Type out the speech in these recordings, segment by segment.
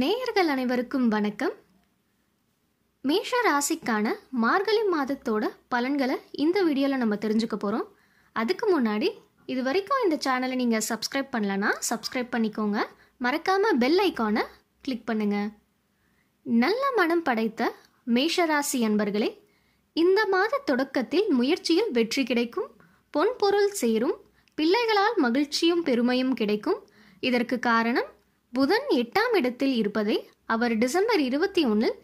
நேயர்கள் அனைவருக்கும் வணக்கம் மேஷ ராசிக்கான மார்கழி மாதத்தோட பலன்களை இந்த வீடியோவில் நம்ம தெரிஞ்சுக்க போகிறோம் அதுக்கு முன்னாடி இது வரைக்கும் இந்த சேனலை நீங்கள் சப்ஸ்கிரைப் பண்ணலன்னா சப்ஸ்கிரைப் பண்ணிக்கோங்க மறக்காமல் பெல் ஐக்கானை கிளிக் பண்ணுங்கள் நல்ல மனம் படைத்த மேஷராசி அன்பர்களே இந்த மாத தொடக்கத்தில் முயற்சியில் வெற்றி கிடைக்கும் பொன்பொருள் சேரும் பிள்ளைகளால் மகிழ்ச்சியும் பெருமையும் கிடைக்கும் இதற்கு காரணம் புதன் எட்டாம் இடத்தில் இருப்பதை அவர் டிசம்பர் இருபத்தி ஒன்றில்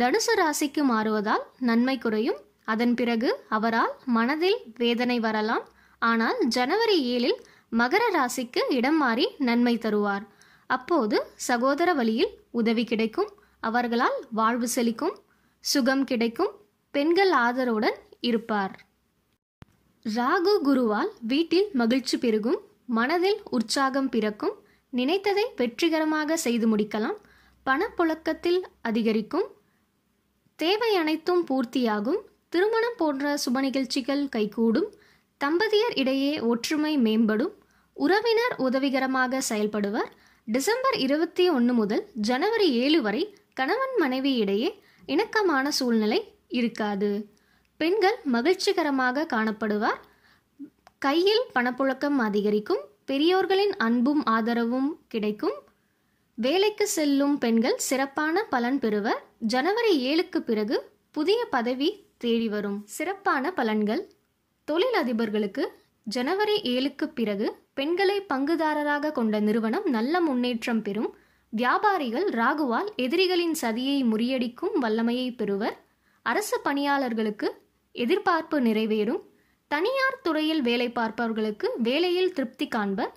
தனுசு ராசிக்கு மாறுவதால் நன்மை குறையும் அதன் பிறகு அவரால் மனதில் வேதனை வரலாம் ஆனால் ஜனவரி ஏழில் மகர ராசிக்கு இடம் மாறி நன்மை தருவார் அப்போது சகோதர வழியில் உதவி கிடைக்கும் அவர்களால் வாழ்வு செழிக்கும் சுகம் கிடைக்கும் பெண்கள் ஆதரவுடன் இருப்பார் ராகு குருவால் வீட்டில் மகிழ்ச்சி பெருகும் மனதில் உற்சாகம் பிறக்கும் நினைத்ததை வெற்றிகரமாக செய்து முடிக்கலாம் பணப்புழக்கத்தில் அதிகரிக்கும் தேவை அனைத்தும் பூர்த்தியாகும் திருமணம் போன்ற சுப நிகழ்ச்சிகள் கைகூடும் தம்பதியர் இடையே ஒற்றுமை மேம்படும் உறவினர் உதவிகரமாக செயல்படுவர் டிசம்பர் இருபத்தி ஒன்று முதல் ஜனவரி ஏழு வரை கணவன் மனைவி இடையே இணக்கமான சூழ்நிலை இருக்காது பெண்கள் மகிழ்ச்சிகரமாக காணப்படுவார் கையில் பணப்புழக்கம் அதிகரிக்கும் பெரியோர்களின் அன்பும் ஆதரவும் கிடைக்கும் வேலைக்கு செல்லும் பெண்கள் சிறப்பான பலன் பெறுவர் ஜனவரி ஏழுக்கு பிறகு புதிய பதவி தேடி வரும் சிறப்பான பலன்கள் தொழில் அதிபர்களுக்கு ஜனவரி ஏழுக்கு பிறகு பெண்களை பங்குதாரராக கொண்ட நிறுவனம் நல்ல முன்னேற்றம் பெறும் வியாபாரிகள் ராகுவால் எதிரிகளின் சதியை முறியடிக்கும் வல்லமையை பெறுவர் அரசு பணியாளர்களுக்கு எதிர்பார்ப்பு நிறைவேறும் தனியார் துறையில் வேலை பார்ப்பவர்களுக்கு வேலையில் திருப்தி காண்பர்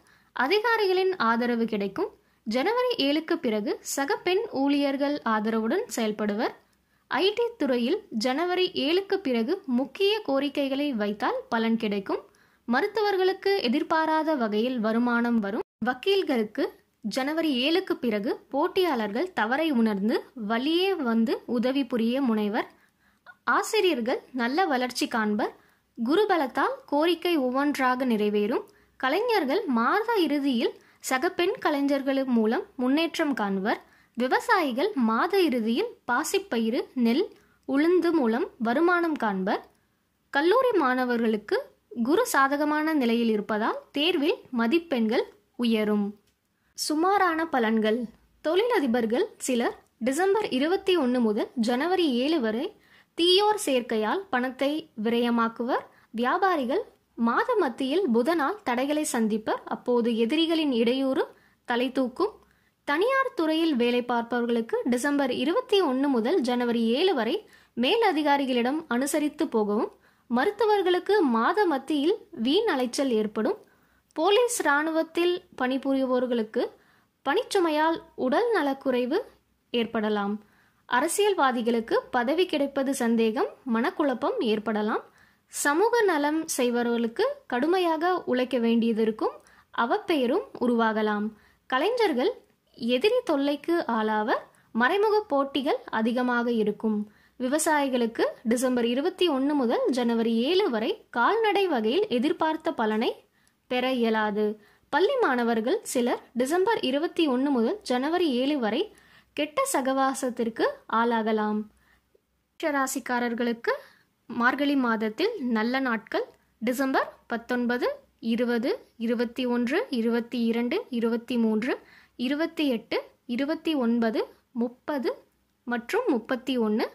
அதிகாரிகளின் ஆதரவு கிடைக்கும் ஜனவரி ஏழுக்கு பிறகு சக பெண் ஊழியர்கள் ஆதரவுடன் செயல்படுவர் ஐடி துறையில் ஜனவரி ஏழுக்கு பிறகு முக்கிய கோரிக்கைகளை வைத்தால் பலன் கிடைக்கும் மருத்துவர்களுக்கு எதிர்பாராத வகையில் வருமானம் வரும் வக்கீல்களுக்கு ஜனவரி ஏழுக்கு பிறகு போட்டியாளர்கள் தவறை உணர்ந்து வழியே வந்து உதவி புரிய முனைவர் ஆசிரியர்கள் நல்ல வளர்ச்சி காண்பர் குருபலத்தால் கோரிக்கை ஒவ்வொன்றாக நிறைவேறும் கலைஞர்கள் மாத இறுதியில் சக பெண் கலைஞர்கள் மூலம் முன்னேற்றம் காண்பர் விவசாயிகள் மாத இறுதியில் பாசிப்பயிறு நெல் உளுந்து மூலம் வருமானம் காண்பர் கல்லூரி மாணவர்களுக்கு குரு சாதகமான நிலையில் இருப்பதால் தேர்வில் மதிப்பெண்கள் உயரும் சுமாரான பலன்கள் தொழிலதிபர்கள் சிலர் டிசம்பர் இருபத்தி ஒன்று முதல் ஜனவரி ஏழு வரை தீயோர் சேர்க்கையால் பணத்தை விரயமாக்குவர் வியாபாரிகள் மாத மத்தியில் புதனால் தடைகளை சந்திப்பர் அப்போது எதிரிகளின் இடையூறு தலை தூக்கும் தனியார் துறையில் வேலை பார்ப்பவர்களுக்கு டிசம்பர் இருபத்தி ஒன்று முதல் ஜனவரி ஏழு வரை மேல் அதிகாரிகளிடம் அனுசரித்து போகவும் மருத்துவர்களுக்கு மாத மத்தியில் வீண் அலைச்சல் ஏற்படும் போலீஸ் இராணுவத்தில் பணிபுரிவோர்களுக்கு பணிச்சுமையால் உடல் நலக்குறைவு ஏற்படலாம் அரசியல்வாதிகளுக்கு பதவி கிடைப்பது சந்தேகம் மனக்குழப்பம் ஏற்படலாம் சமூக நலம் செய்வர்களுக்கு கடுமையாக உழைக்க வேண்டியதற்கும் அவப்பெயரும் உருவாகலாம் கலைஞர்கள் எதிரி தொல்லைக்கு ஆளாவ மறைமுக போட்டிகள் அதிகமாக இருக்கும் விவசாயிகளுக்கு டிசம்பர் இருபத்தி ஒன்று முதல் ஜனவரி ஏழு வரை கால்நடை வகையில் எதிர்பார்த்த பலனை பெற இயலாது பள்ளி மாணவர்கள் சிலர் டிசம்பர் இருபத்தி ஒன்று முதல் ஜனவரி ஏழு வரை கெட்ட சகவாசத்திற்கு ஆளாகலாம் ராசிக்காரர்களுக்கு மார்கழி மாதத்தில் நல்ல நாட்கள் டிசம்பர் பத்தொன்பது இருபது இருபத்தி ஒன்று இருபத்தி இரண்டு இருபத்தி மூன்று இருபத்தி எட்டு இருபத்தி ஒன்பது முப்பது மற்றும் முப்பத்தி ஒன்று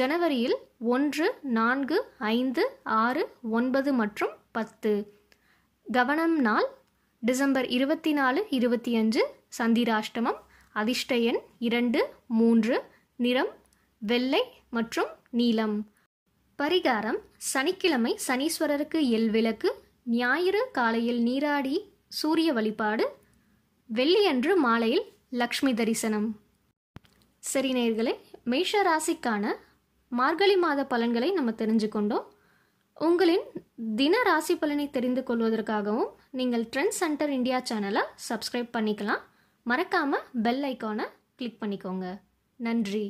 ஜனவரியில் ஒன்று நான்கு ஐந்து ஆறு ஒன்பது மற்றும் பத்து கவனம் நாள் டிசம்பர் இருபத்தி நாலு இருபத்தி அஞ்சு சந்திராஷ்டமம் அதிர்ஷ்ட எண் இரண்டு மூன்று நிறம் வெள்ளை மற்றும் நீலம் பரிகாரம் சனிக்கிழமை சனீஸ்வரருக்கு எல் விளக்கு ஞாயிறு காலையில் நீராடி சூரிய வழிபாடு வெள்ளியன்று மாலையில் லக்ஷ்மி தரிசனம் சரி நேர்களே மேஷ ராசிக்கான மார்கழி மாத பலன்களை நம்ம தெரிஞ்சுக்கொண்டோம் உங்களின் தின ராசி பலனை தெரிந்து கொள்வதற்காகவும் நீங்கள் ட்ரெண்ட் சென்டர் இந்தியா சேனலை சப்ஸ்கிரைப் பண்ணிக்கலாம் மறக்காமல் பெல் ஐக்கானை கிளிக் பண்ணிக்கோங்க நன்றி